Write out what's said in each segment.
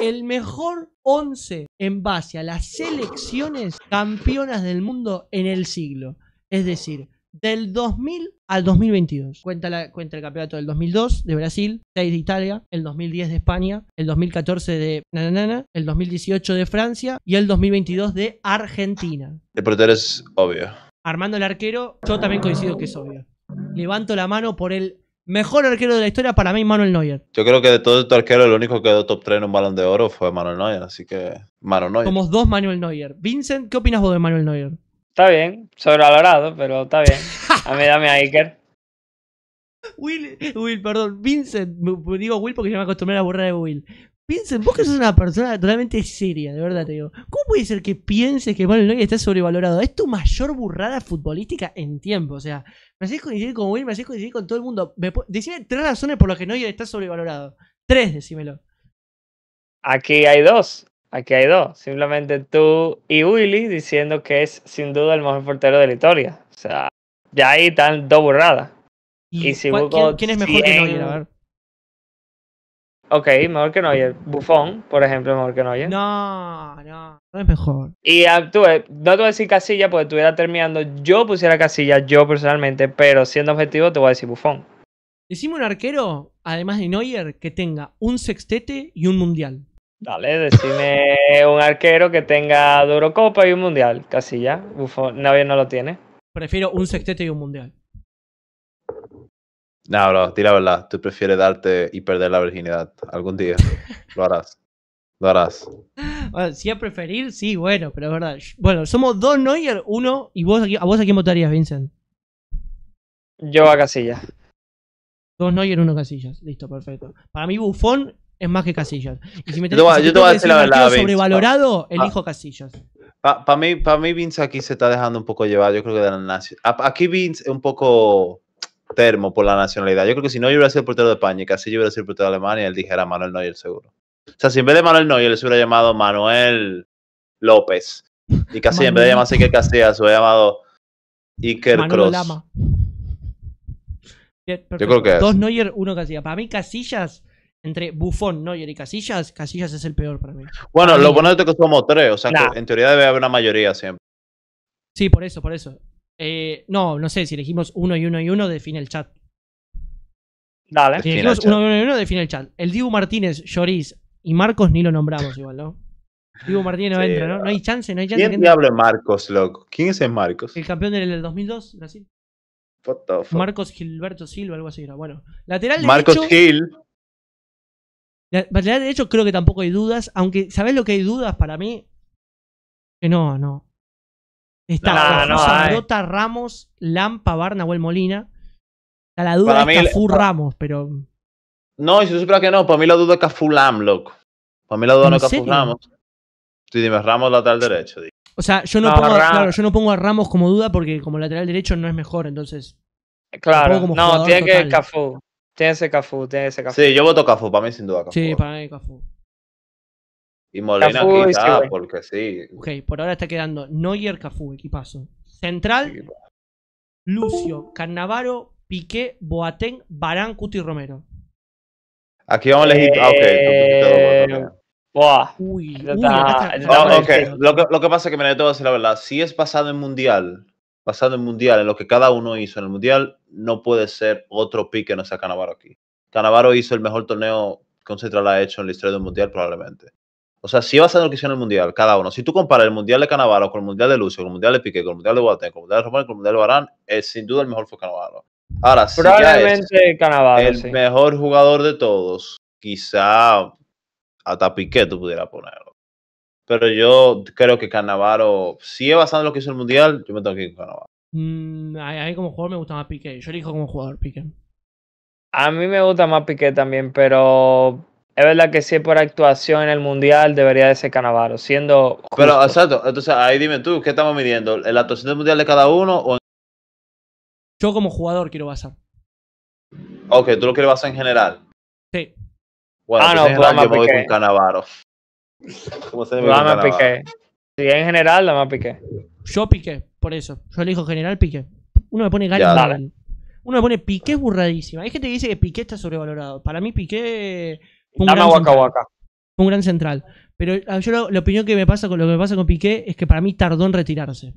el mejor 11 en base a las selecciones campeonas del mundo en el siglo. Es decir, del 2000 al 2022. Cuenta, el campeonato del 2002 de Brasil, 6 de Italia, el 2010 de España, el 2014 de Nananana, el 2018 de Francia y el 2022 de Argentina. El portero es obvio. Armando el arquero, yo también coincido que es obvio. Levanto la mano por el Mejor arquero de la historia para mí, Manuel Neuer. Yo creo que de todos estos arqueros, el único que quedó top 3 en un balón de oro fue Manuel Neuer, así que Manuel Neuer. Somos dos Manuel Neuer. Vincent, ¿qué opinas vos de Manuel Neuer? Está bien, sobrevalorado, pero está bien. A mí dame a Iker. Will, perdón, Vincent, digo Will porque yo me acostumbré a la burra de Will. Piensen, vos que sos una persona totalmente seria, de verdad te digo. ¿Cómo puede ser que pienses que Manuel Neuer está sobrevalorado? Es tu mayor burrada futbolística en tiempo. O sea, me haces coincidir con Will, me haces coincidir con todo el mundo. decime tres razones por las que Neuer está sobrevalorado. Tres, decímelo. Aquí hay dos. Aquí hay dos. Simplemente tú y Willy diciendo que es sin duda el mejor portero de la historia. O sea, ya ahí están dos burradas. ¿quién, es mejor que Neuer? A Ok, mejor que Neuer. Bufón, por ejemplo, mejor que Neuer. No, no, no es mejor. Y tú, no te voy a decir casilla porque estuviera terminando. Yo pusiera casilla, yo personalmente, pero siendo objetivo te voy a decir bufón. Decime un arquero, además de Neuer, que tenga un sextete y un mundial. Dale, decime un arquero que tenga Duro Copa y un mundial. Casilla, bufón, Neuer no lo tiene. Prefiero un sextete y un mundial. No, bro, di la verdad. Tú prefieres darte y perder la virginidad. Algún día lo harás. Lo harás. si a preferir, sí, bueno, pero es verdad. Bueno, somos dos Neuer, uno. ¿Y vos a vos a quién votarías, Vincent? Yo a Casillas. Dos Neuer, uno Casillas. Listo, perfecto. Para mí, Bufón es más que Casillas. Y si me yo, te voy a decir la verdad. sobrevalorado, elijo Casillas. Para mí, para mí, Vince aquí se está dejando un poco llevar. Yo creo que de la nación. Aquí Vince es un poco termo por la nacionalidad. Yo creo que si no yo hubiera sido portero de España y yo hubiera sido portero de Alemania, él dijera Manuel Neuer seguro. O sea, si en vez de Manuel Neuer se hubiera llamado Manuel López y casi en vez de llamarse Iker Casillas se hubiera llamado Iker Cross. yo creo que es. Dos Neuer, uno Casillas. Para mí Casillas entre Buffon, Neuer y Casillas, Casillas es el peor para mí. Bueno, lo bueno es que somos tres, o sea, en teoría debe haber una mayoría siempre. Sí, por eso, por eso. Eh, no, no sé, si elegimos uno y uno y uno, define el chat. Dale. Si elegimos uno y uno y uno, define el chat. El Dibu Martínez, Lloris y Marcos ni lo nombramos igual, ¿no? Dibu Martínez no entra, ¿no? No hay chance, no hay chance. ¿Quién diablo Marcos, loco? ¿Quién es el Marcos? El campeón del 2002, Brasil. Marcos Gilberto Silva, algo así era. Bueno, lateral derecho. Marcos Gil. lateral derecho creo que tampoco hay dudas, aunque sabes lo que hay dudas para mí? Que no, no. Está no, Ramos, Lampa, Barnahuel Molina. la duda es Cafú Ramos, pero. No, y si tú que no, para mí la duda es Cafú Lam, loco. Para mí la duda no es Cafú Ramos. Sí, dime, Ramos lateral derecho. O sea, yo no, pongo, a, claro, yo no pongo a Ramos como duda porque como lateral derecho no es mejor, entonces. Claro, no, tiene que ser Cafú. Tiene ese Cafú, tiene ese Cafú. Sí, yo voto Cafú, para mí sin duda Sí, para mí Cafú. Y Molina porque sí. Ok, por ahora está quedando Neuer, Cafú, equipazo. Central, Lucio, Carnavaro, Piqué, Boateng, Barán, Cuti y Romero. Aquí vamos a elegir. Ah, ok. Eh, buah. Uy, está, lo, que, lo, que, pasa es que me tengo que decir la verdad. Si es basado en mundial, basado en mundial, en lo que cada uno hizo en el mundial, no puede ser otro pique no sea Canavaro aquí. Canavaro hizo el mejor torneo que central ha hecho en la historia del mundial, probablemente. O sea, si vas a que en el mundial, cada uno, si tú comparas el mundial de Canavaro con el mundial de Lucio, con el mundial de Piqué, con el mundial de Boateng, con el mundial de Román, con el mundial de Barán, es eh, sin duda el mejor fue Canavaro. Ahora, Probablemente si ya es el mejor jugador de todos, quizá hasta Piqué tú pudieras ponerlo. Pero yo creo que Canavaro, si es basado en lo que hizo el mundial, yo me tengo que ir con Canavaro. Mm, a mí como jugador me gusta más Piqué. Yo elijo como jugador Piqué. A mí me gusta más Piqué también, pero es verdad que si es por actuación en el mundial, debería de ser Canavaro, siendo. Pero exacto, entonces ahí dime tú, ¿qué estamos midiendo? ¿La actuación del mundial de cada uno o.? Yo como jugador quiero basar. Ok, tú lo quieres basar en general. Sí. ah, pues no, en general, me pues voy con Canavaro. ¿Cómo se me piqué. Si en general, la más piqué. Yo piqué, por eso. Yo elijo general piqué. Uno me pone Gary. Uno me pone Piqué burradísima. Hay gente que dice que Piqué está sobrevalorado. Para mí Piqué un Un gran central. Pero ah, yo la, opinión que me pasa con lo que me pasa con Piqué es que para mí tardó en retirarse.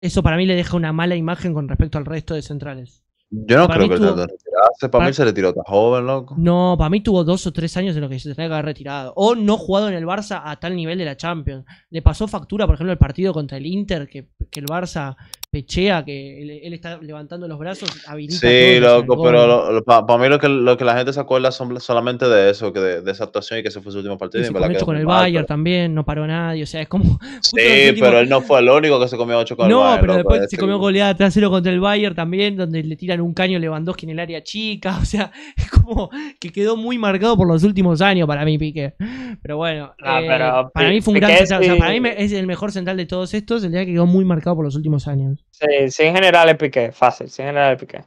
Eso para mí le deja una mala imagen con respecto al resto de centrales. Yo no creo que tardó en retirarse. Para, mí se retiró tan joven, loco. No, para mí tuvo dos o tres años en los que se tenía que haber retirado. O no jugado en el Barça a tal nivel de la Champions. Le pasó factura, por ejemplo, el partido contra el Inter, que, que el Barça pechea, que él, está levantando los brazos, Sí, loco, pero para mí lo que, lo que la gente se acuerda son solamente de eso, que de, esa actuación y que ese fue su último partido. se con el Bayern también, no paró nadie, o sea, es como... Sí, pero él no fue el único que se comió 8 con el Bayern. No, pero después se comió goleada trasero contra el Bayern también, donde le tiran un caño Lewandowski en el área chica, o sea, es como que quedó muy marcado por los últimos años para mí, Pique. Pero bueno, ah, eh, para mí fue un gran o sea, para mí es el mejor central de todos estos, el día que quedó muy marcado por los últimos años. Sí, general es Piqué, fácil, general es Piqué.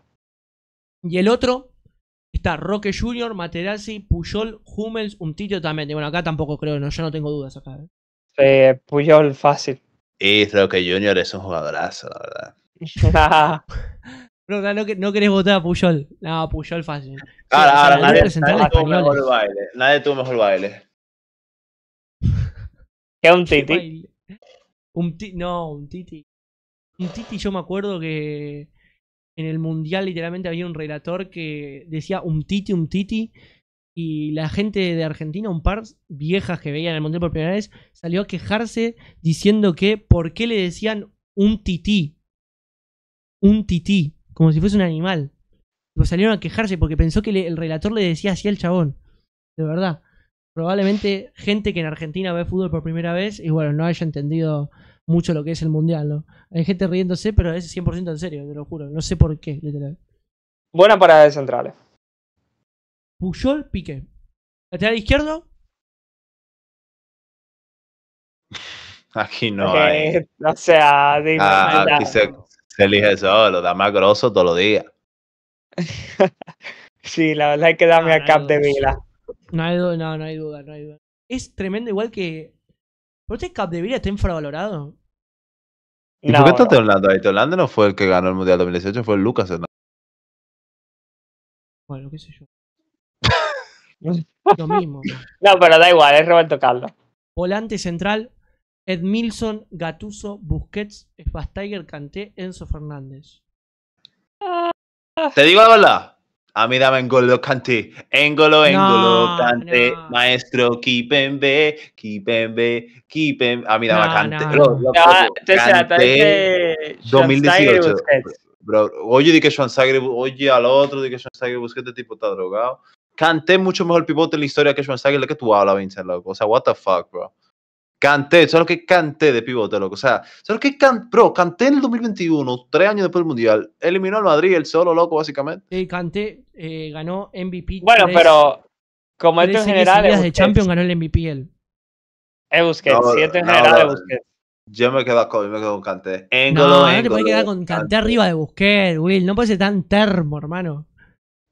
Y el otro está Roque Junior, Materazzi, Puyol, Hummels, un Tito también. bueno, acá tampoco creo, no, yo no tengo dudas acá. ¿eh? Sí, Puyol, fácil. Y Roque Junior es un jugadorazo, la verdad. no, no, querés votar a Puyol. No, Puyol fácil. Ah, ahora, ahora, nadie, tuvo mejor baile. Nadie tuvo mejor baile. ¿Qué un titi? Un ti no, un titi. Un Titi, yo me acuerdo que en el mundial literalmente había un relator que decía un Titi, un Titi. Y la gente de Argentina, un par viejas que veían el mundial por primera vez, salió a quejarse diciendo que por qué le decían un tití. Un tití, como si fuese un animal. Pues salieron a quejarse porque pensó que el relator le decía así al chabón. De verdad. Probablemente gente que en Argentina ve fútbol por primera vez y bueno, no haya entendido mucho lo que es el mundial, ¿no? Hay gente riéndose, pero es 100% en serio, te lo juro. No sé por qué, literal. Buena parada de centrales. Puyol, Piqué. Lateral izquierdo. Aquí no hay. o sea, de Ah, aquí se, elige solo, da más grosso todos los días. sí, la verdad es que dame a Cap de Vila. No hay, duda, no, hay duda, no hay duda. Es tremendo, igual que. ¿Por qué Cap de Vila está infravalorado? ¿Y por qué está Teolando ahí? Teolando no fue el que ganó el Mundial 2018, fue el Lucas Hernández. Bueno, qué sé yo. Lo mismo. Pues. No, pero da igual, es Roberto Carlos. Volante central, Edmilson, Gatuso, Busquets, Spastiger, Canté, Enzo Fernández. Te digo la verdad, a mí dame Engolo Cante, Engolo, Engolo no, Cante, no. maestro Kipembe, Kipembe, Kipembe. A mí daba no, Cante. Bro, bro, te cante 2018. Bro, oye, di que Sagre, oye al otro, di que Schwanzagre busqué este tipo está drogado. Canté mucho mejor pivote en la historia que Schwanzagre, de que tú hablas, Vincent, loco. O sea, what the fuck, bro. Canté, solo que canté de pivote, loco. O sea, solo que canté, bro, canté en el 2021, tres años después del Mundial. Eliminó al Madrid, el solo, loco, básicamente. Sí, canté, eh, ganó MVP. Bueno, pero como esto en general. Es de Champions ganó el MVP él. Es Busquets, siete en general Busquets. Yo me quedo con, me quedo con Canté. no, no te puedes quedar con Canté arriba de Busquets, Will. No puede ser tan termo, hermano.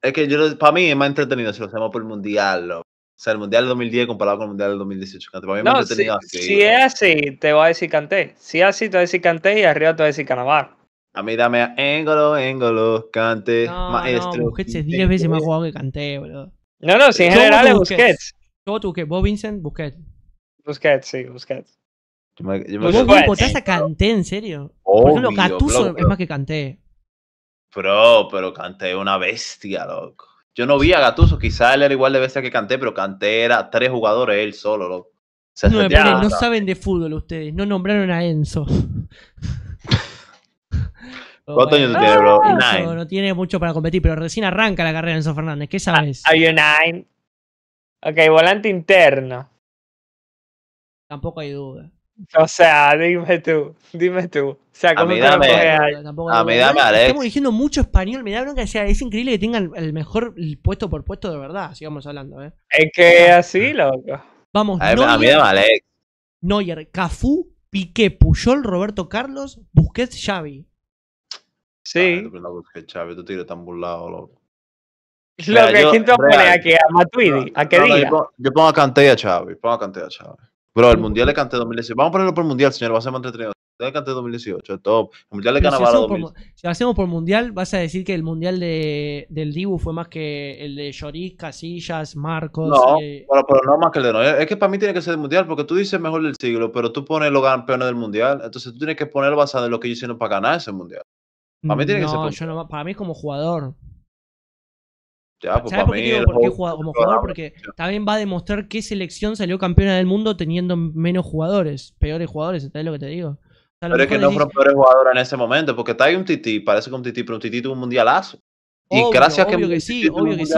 Es que yo, para mí es más entretenido si lo hacemos por el Mundial, loco. O sea, el Mundial del 2010 comparado con el Mundial del 2018. no, si, si es así, te voy a decir Canté. Si es así, te voy a decir Canté y arriba te voy a decir Canavar. A mí dame a ángulo, Engolo, Canté, no, Maestro. No, Busquets 10 veces más jugado que Canté, boludo. No, no, si en general es Busquets. Yo tú que vos Vincent, Busquets. Busquets, sí, Busquets. Yo me, yo me a Canté, en serio? Obvio, Por ejemplo, Catuso es más que Canté. Bro, pero Canté una bestia, loco. Yo no vi a Gatuso, quizá él era igual de bestia que Canté, pero Canté era tres jugadores él solo, loco. no, saben de fútbol ustedes, no nombraron a Enzo. ¿Cuántos años tiene, bro? Ah, no tiene mucho para competir, pero recién arranca la carrera de Enzo Fernández. ¿Qué ah, sabes? hay un nine? Ok, volante interno. Tampoco hay duda. O sea, dime tú, dime tú. O sea, a mí dame, a mí dame, Alex. Estamos diciendo mucho español, me da bronca. sea, es increíble que tengan el mejor puesto por puesto de verdad, sigamos hablando, ¿eh? Es que así, loco. Vamos, a, mí Alex. Neuer, Cafú, Piqué, Puyol, Roberto Carlos, Busquets, Xavi. Sí. Ah, Busquets, Xavi, tú tiro tan burlado, loco. Lo que, siento ¿Quién a aquí? ¿A Matuidi? ¿A qué diga? Yo, pongo a Canté Xavi, pongo a Canté Xavi. Bro, el Mundial de Canté 2018. Vamos a ponerlo por el Mundial, señor. Va a ser más entretenido. El Mundial de Canté 2018, top. El Mundial de Canavaro si, si lo hacemos por Mundial, vas a decir que el Mundial de, del Dibu fue más que el de Lloris, Casillas, Marcos. No, eh, pero, no más que el de Noel. Es que para mí tiene que ser el Mundial, porque tú dices mejor del siglo, pero tú pones los campeones del Mundial. Entonces tú tienes que poner basado en lo que ellos hicieron para ganar ese Mundial. Para mí tiene que mm, ser. Yo no, para mí como jugador. Ya, pues, por como jugador? Porque también va a demostrar qué selección salió campeona del mundo teniendo menos jugadores, peores jugadores, ¿estás lo que te digo? pero es que no fueron peores jugadores en ese momento, porque está ahí un tití, parece que un tití, pero un tití tuvo un mundialazo. y gracias que, sí, obvio que sí.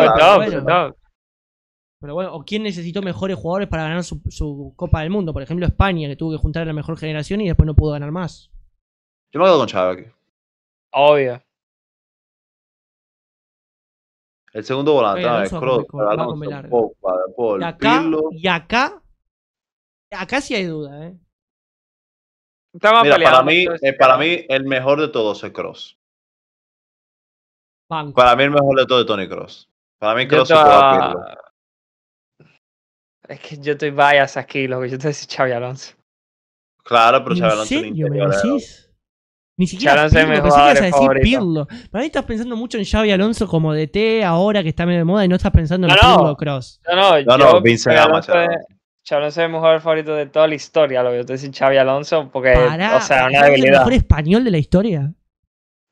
Pero bueno, o quién necesitó mejores jugadores para ganar su, Copa del Mundo. Por ejemplo, España, que tuvo que juntar a la mejor generación y después no pudo ganar más. Yo me quedo con Chávez aquí. Obvio. El segundo volante, Oye, Cross, Alonso, y acá, Y acá, acá sí hay duda, ¿eh? Mira, para, mí, eh, para mí, el mejor de todos es Cross. Para mí, el mejor de todos es Tony Cross. Para mí, Cross es Es que yo estoy vayas aquí, lo que Yo te decía Xavi Alonso. Claro, pero Xavi Alonso es un ¿me decís? ¿eh? Ni siquiera, Pirlo, que ibas a decir Pirlo. Para mí estás pensando mucho en Xavi Alonso como DT ahora que está medio de moda y no estás pensando en no, Pirlo Cross. No, no, yo, Xavi Alonso es el mejor favorito de toda la historia, lo que yo decir Xavi Alonso, porque o sea, una el mejor español de la historia?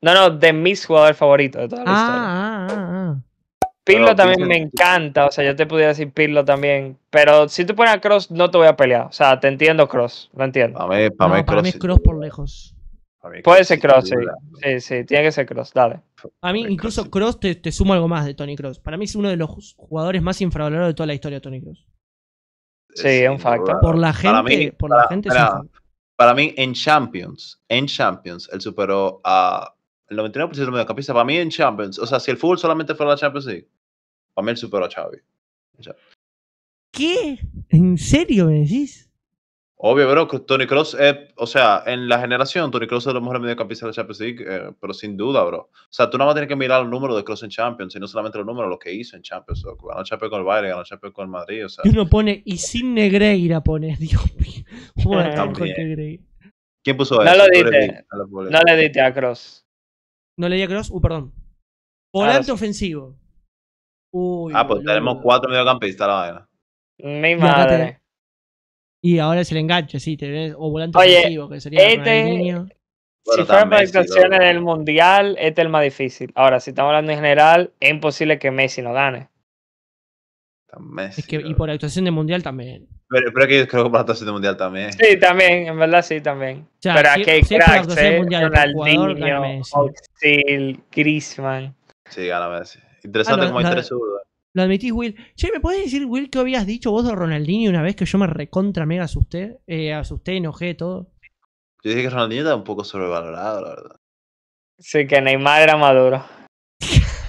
No, no, de mis jugadores favoritos de toda la ah, historia. Ah, ah, ah. Pirlo también me encanta, o sea, yo te pudiera decir Pirlo también, pero si tú pones a Cross no te voy a pelear, o sea, te entiendo Cross, lo entiendo. Para mí, para mí, Cross, mí es Cross por lejos. Puede ser cross, sí. sí. Sí, tiene que ser cross, dale. A mí, incluso cross, te, sumo algo más de Tony Cross. Para mí es uno de los jugadores más infravalorados de toda la historia, de Tony Cross. Sí, es un factor Por la gente, para por gente para, mí, en Champions, en Champions, él superó a el 99% de mediocampista. Para mí, en Champions, o sea, si el fútbol solamente fuera la Champions sí. para mí él superó a Xavi. ¿Qué? ¿En serio me decís? Obvio, bro, Tony Cross, es, o sea, en la generación, Tony Cross es lo mejor mediocampista de Champions League, eh, pero sin duda, bro. O sea, tú no vas a tener que mirar el número de Cross en Champions, sino solamente los números, lo que hizo en Champions. O, ganó Champions con el Bayern, ganó Champions con el Madrid, Y uno pone, y sin Negreira pones, Dios mío. ¿Quién puso eso? No lo diste, no le diste a Cross. No le di a Cross, uh, perdón. Ah, Volante ofensivo. Uy, ah, pues tenemos cuatro mediocampistas la vaina. Mi madre. Y ahora es el enganche, sí, ves, o volante ofensivo, que sería este, niño si actuación en el Mundial, este es el más difícil. Ahora, si estamos hablando en general, es imposible que Messi no gane. y por actuación de Mundial también. Pero, pero que yo creo que por actuación de Mundial también. Sí, también, en verdad sí, también. pero aquí hay si cracks, eh, Ronaldinho, Oxil, Griezmann. Sí, gana Messi. Interesante ah, como hay tres lo admitís, Will. Che, ¿me podés decir, Will, qué habías dicho vos de Ronaldinho una vez que yo me recontra mega asusté? Eh, asusté, enojé, todo. Yo dije que Ronaldinho estaba un poco sobrevalorado, la verdad. Sí, que Neymar era maduro.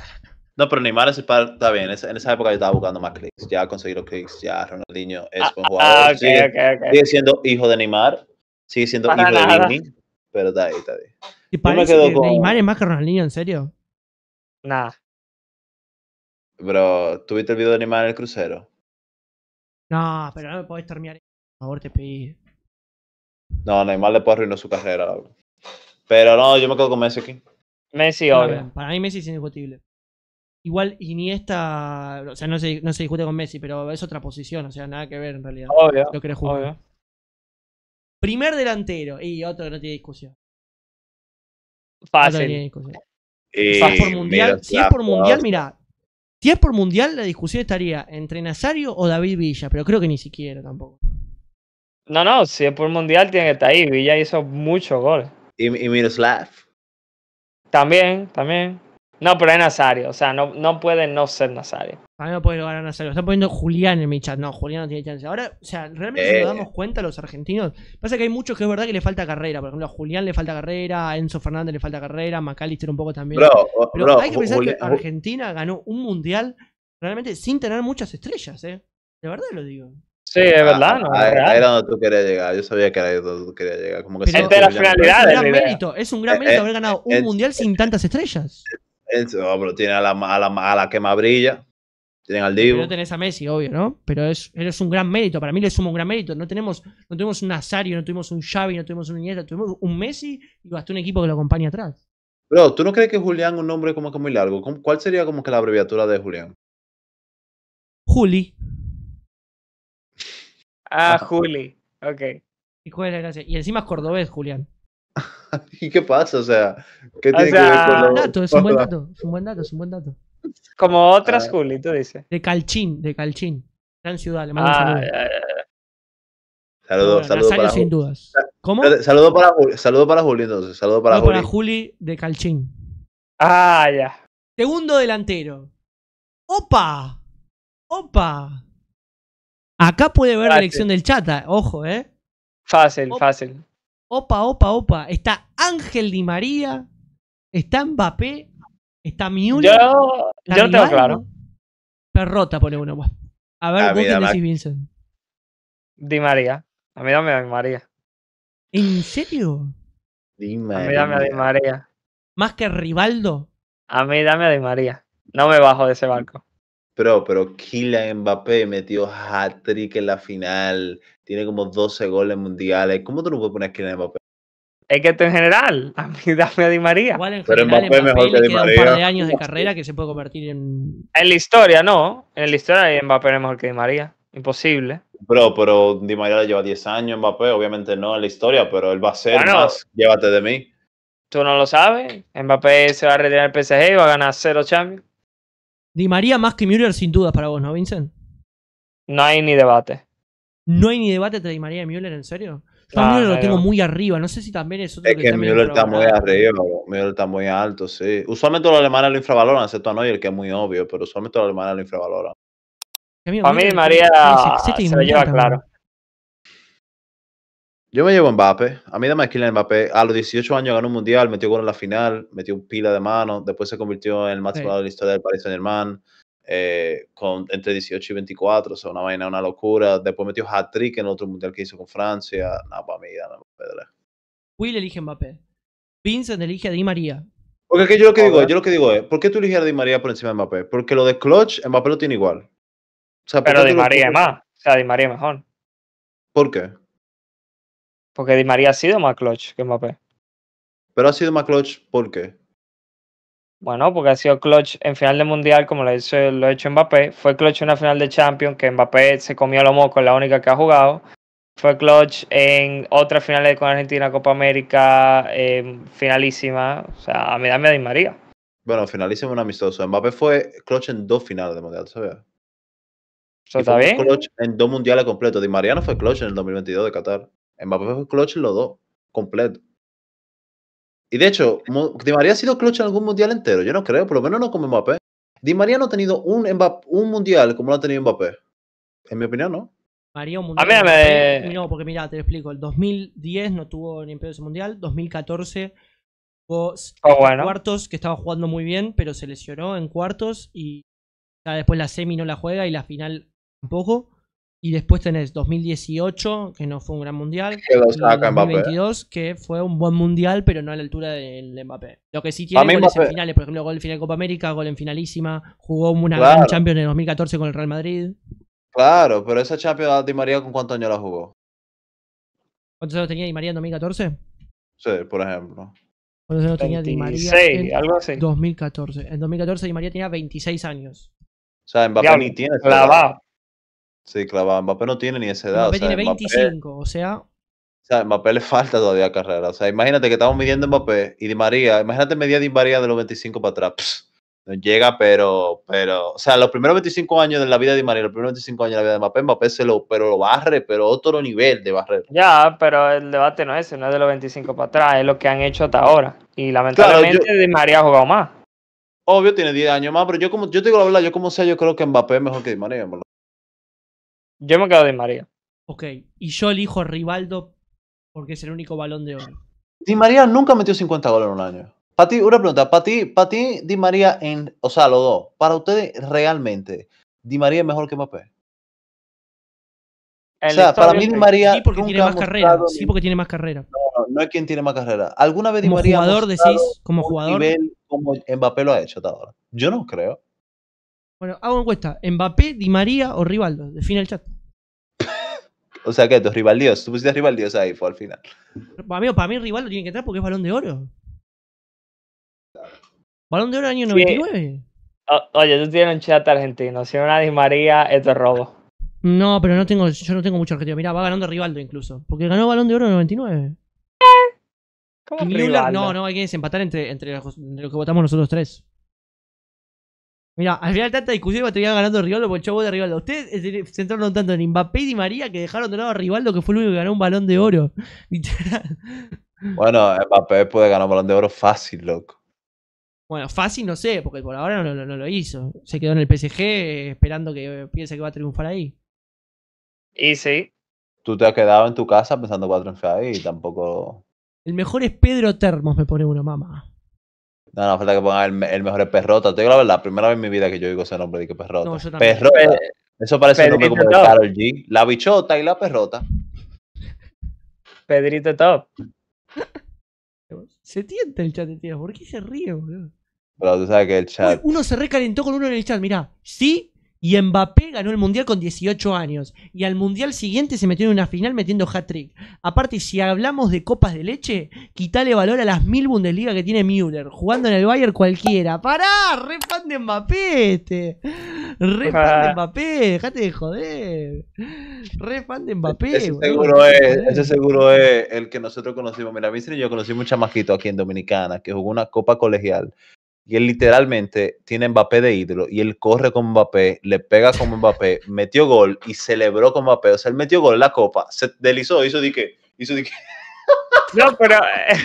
no, pero Neymar es par, está bien. en esa época yo estaba buscando más clics. Ya conseguí los clics. Ya Ronaldinho es buen ah, jugador. Ah, sigue, siendo hijo de Neymar. Sigue siendo hijo de Neymar, Pero está ahí, está ahí. ¿Y parece Neymar es más que Ronaldinho, en serio? Nada. Bro, ¿tuviste el video de Neymar en el crucero? No, pero no me podés terminar. Por favor, te pedí. No, Neymar le puede arruinar su carrera. Pero no, yo me quedo con Messi aquí. Messi, Para mí Messi es indiscutible. Igual Iniesta, o sea, no se, no se discute con Messi, pero es otra posición, o sea, nada que ver en realidad. Obvio. Lo que jugar. Primer delantero, y otro que no tiene discusión. Fácil. No tiene por mundial, si es por mundial, mira, si es por mundial, la discusión estaría entre Nazario o David Villa, pero creo que ni siquiera tampoco. No, no, si es por mundial, tiene que estar ahí. Villa hizo muchos goles. Y, y Miroslav. También, también. No, pero es Nazario. O sea, no, no puede no ser Nazario. A mí no puede lograr a Nazario. Están poniendo Julián en mi chat. No, Julián no tiene chance. Ahora, o sea, realmente si nos eh. damos cuenta los argentinos. Pasa que hay muchos que es verdad que le falta carrera. Por ejemplo, a Julián le falta carrera, a Enzo Fernández le falta carrera, a McAllister un poco también. pero hay que pensar que Argentina ganó un mundial realmente sin tener muchas estrellas, ¿eh? De verdad lo digo. Sí, es verdad. Ah, ahí, era donde tú querías llegar. Yo sabía que era donde tú querías llegar. Como que la Es un gran eh, mérito. Eh, haber ganado un mundial sin tantas estrellas pero tiene a la, la, que más brilla. tiene al Divo. No tenés a Messi, obvio, ¿no? Pero es, es un gran mérito. Para mí le sumo un gran mérito. No tenemos, no tuvimos un Nazario, no tuvimos un Xavi, no tuvimos un Iniesta, tuvimos un Messi y hasta un equipo que lo acompaña atrás. Bro, ¿tú no crees que Julián es un nombre como que muy largo? ¿Cuál sería como que la abreviatura de Julián? Juli. Ah, ah. Juli. Ok. Y cuál Y encima es cordobés, Julián. ¿Y qué pasa? O sea, ¿qué o tiene que ver con dato, es un buen dato, es un buen dato, es un buen dato. Como otras, ah. Juli, tú dices. De Calchín, de Calchín. Gran ciudad, le mando un ah, saludo. Saludo, bueno, para sin dudas. ¿Cómo? Saludo para, Juli, saludo para Juli entonces, saludo para Juli. para Juli de Calchín. Ah, ya. Segundo delantero. ¡Opa! ¡Opa! Acá puede ver la elección del chata, ojo, ¿eh? Fácil, fácil. Opa, opa, opa. Está Ángel Di María, está Mbappé, está miúl Yo, está tengo claro. Perrota pone uno. Pues. A ver, ah, vos qué Vincent. Di María. A mí dame a Di María. ¿En serio? Di María. A mí dame a Di María. ¿Más que Rivaldo? A mí dame a Di María. No me bajo de ese barco pero Kylian Mbappé metió hat-trick en la final, tiene como 12 goles mundiales. ¿Cómo tú no puedes poner a Kylian Mbappé? Es que en general, a mí dame a Di María. en Mbappé es mejor un par de años de carrera que se puede convertir en... En la historia, no. En la historia Mbappé es mejor que Di María. Imposible. Bro, pero Di María lleva 10 años, Mbappé, obviamente no en la historia, pero él va a ser más. Llévate de mí. Tú no lo sabes. Mbappé se va a retirar el PSG y va a ganar cero Champions. Di María más que Müller sin dudas para vos, ¿no, Vincent? No hay ni debate. No hay ni debate entre Di María y Müller, ¿en serio? Yo Müller lo tengo muy arriba, no sé si también es otro es que, que Müller está muy arriba, Müller está muy alto, sí. Usualmente los alemanes lo infravaloran, excepto a el que es muy obvio, pero usualmente los alemanes lo infravaloran. a mí Di María se lo lleva claro. Yo me llevo a Mbappé. A mí dame Kylian Mbappé. A los 18 años ganó un mundial, metió gol en la final, metió un pila de mano, después se convirtió en el máximo de la historia del Paris Saint-Germain. Eh, entre 18 y 24, o sea, una vaina, una locura. Después metió hat-trick en otro mundial que hizo con Francia. No, para mí, dame Mbappé. Will elige Mbappé. Vincent elige a Di María. Porque aquí yo lo que digo, yo lo que digo es, ¿por qué tú eliges a Di María por encima de Mbappé? Porque lo de Clutch, Mbappé lo tiene igual. Pero Di María es más. O sea, Di María es mejor. ¿Por qué? Porque Di María ha sido más clutch que Mbappé. Pero ha sido más clutch, ¿por qué? Bueno, porque ha sido clutch en final de mundial, como lo, ha hecho Mbappé. Fue clutch en una final de Champions, que Mbappé se comió a moco, moco, la única que ha jugado. Fue clutch en otras finales con Argentina, Copa América, em, finalísima. O sea, a mí dame a Di María. Bueno, finalísimo un amistoso. Mbappé fue clutch en dos finales de mundial, ¿sabes? Eso está bien. Clutch en dos mundiales completos. Di María no fue clutch en el 2022 de Qatar. Mbappé fue clutch en los dos, completo. Y de hecho, Di María ha sido clutch en algún mundial entero. Yo no creo, por lo menos no como Mbappé. Di María no ha tenido un, un mundial como lo ha tenido Mbappé. En mi opinión, ¿no? María un mundial. No, porque mira, te lo explico. El 2010 no tuvo ni pedo ese mundial. 2014 fue ah, cuartos, que estaba jugando muy bien, pero se lesionó en cuartos y después la semi no la juega y la final tampoco. Y después tenés 2018, que no fue un gran mundial. Que lo saca 2022, que fue un buen mundial, pero no a la altura del Mbappé. Lo que sí tiene goles en finales, por ejemplo, gol en final de Copa América, gol en finalísima. Jugó una gran Champions en 2014 con el Real Madrid. Claro, pero esa Champions Di María, ¿con cuántos años la jugó? ¿Cuántos años tenía Di María en 2014? Sí, por ejemplo. ¿Cuántos años tenía Di María? En algo así. 2014. En 2014 Di María tenía 26 años. O sea, Mbappé ni tiene. La va. Sí, claro, Mbappé no tiene ni esa edad. Mbappé o sea, tiene 25, o sea. O sea, Mbappé le falta todavía carrera. O sea, imagínate que estamos midiendo Mbappé y Di María. Imagínate medir Di María de los 25 para atrás. llega, pero, pero. O sea, los primeros 25 años de la vida de Di María, los primeros 25 años de la vida de Mbappé, Mbappé se lo, pero lo barre, pero otro nivel de barrer. Ya, pero el debate no es ese, no es de los 25 para atrás, es lo que han hecho hasta ahora. Y lamentablemente Di María ha jugado más obvio tiene 10 años más, pero yo como yo te digo la verdad, yo como sea, yo creo que Mbappé es mejor que Di María. Yo me quedo de María. Ok, y yo elijo Rivaldo porque es el único balón de oro. Di María nunca metió 50 goles en un año. Para ti, una pregunta, para ti, Di María, en, o sea, los dos, para ustedes realmente, Di María es mejor que Mbappé. o sea, para mí Di María. Sí, porque tiene más carrera. Sí, porque tiene más carrera. No, no, no es quien tiene más carrera. ¿Alguna vez Di María. decís, como jugador, como jugador. como Mbappé lo ha hecho hasta ahora. Yo no creo. Bueno, hago encuesta. ¿Mbappé, Di María o Rivaldo? Define el chat. o sea, ¿qué? Tus Rivaldíos. Tú pusiste Rivaldíos ahí, fue al final. Para mí, para Rivaldo tiene que entrar porque es balón de oro. Balón de oro año 99. O, oye, tú tienes un chat argentino. Si no una Di María, esto es robo. No, pero no tengo, yo no tengo mucho argentino. Mirá, va ganando Rivaldo incluso. Porque ganó balón de oro en 99. ¿Cómo Müller, no, no, hay que desempatar entre, entre los que votamos nosotros tres. Mira, al final tanta discusión va a ganando Rivaldo por el chavo de Rivaldo. Ustedes se centraron tanto en Mbappé y María que dejaron de lado a Rivaldo, que fue el único que ganó un balón de oro. bueno, Mbappé puede ganar un balón de oro fácil, loco. Bueno, fácil no sé, porque por ahora no, lo hizo. Se quedó en el PSG esperando que piense que va a triunfar ahí. Y sí. Tú te has quedado en tu casa pensando que va a ahí y tampoco. El mejor es Pedro Termos, me pone uno, mamá. No, no, falta que pongan el, el mejor Perrota. Te digo la verdad, primera vez en mi vida que yo digo ese nombre de que Perrota. No, eso parece un nombre como el de Carol G. La bichota y la perrota. Pedrito Top. Se tienta el chat, tío. ¿Por qué se ríe, boludo? Pero tú sabes que el chat. uno se recalentó con uno en el chat, Mira, Sí, y Mbappé ganó el Mundial con 18 años. Y al Mundial siguiente se metió en una final metiendo hat-trick. Aparte, si hablamos de copas de leche, quítale valor a las mil Bundesliga que tiene Müller. Jugando en el Bayern cualquiera. ¡Para! ¡Refan de Mbappé! Este. de Mbappé! ¡Dejate de joder! ¡Re de Mbappé! Ese seguro, es, ese seguro es el que nosotros conocimos. Mira, Vicente y yo conocí mucha majito aquí en Dominicana que jugó una copa colegial y él literalmente tiene Mbappé de ídolo y él corre con Mbappé, le pega con Mbappé, metió gol y celebró con Mbappé. O sea, él metió gol en la copa, se deslizó, hizo de qué hizo de No, pero. Eh.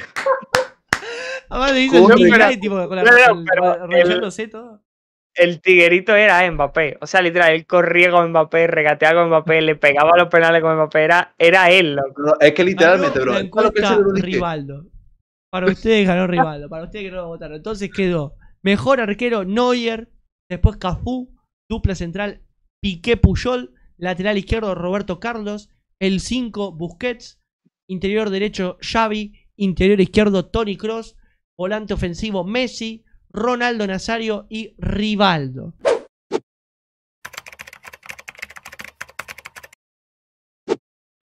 El tiguerito era Mbappé. O sea, literal, él corría con Mbappé, regateaba con Mbappé, le pegaba los penales con Mbappé. Era, era él, es que literalmente, bro. Rivaldo. Para ustedes ganó Rivaldo, para ustedes que no lo votaron. Entonces quedó mejor arquero Neuer, después Cafú, dupla central Piqué Puyol, lateral izquierdo Roberto Carlos, el 5 Busquets, interior derecho Xavi, interior izquierdo Tony Cross, volante ofensivo Messi, Ronaldo Nazario y Rivaldo.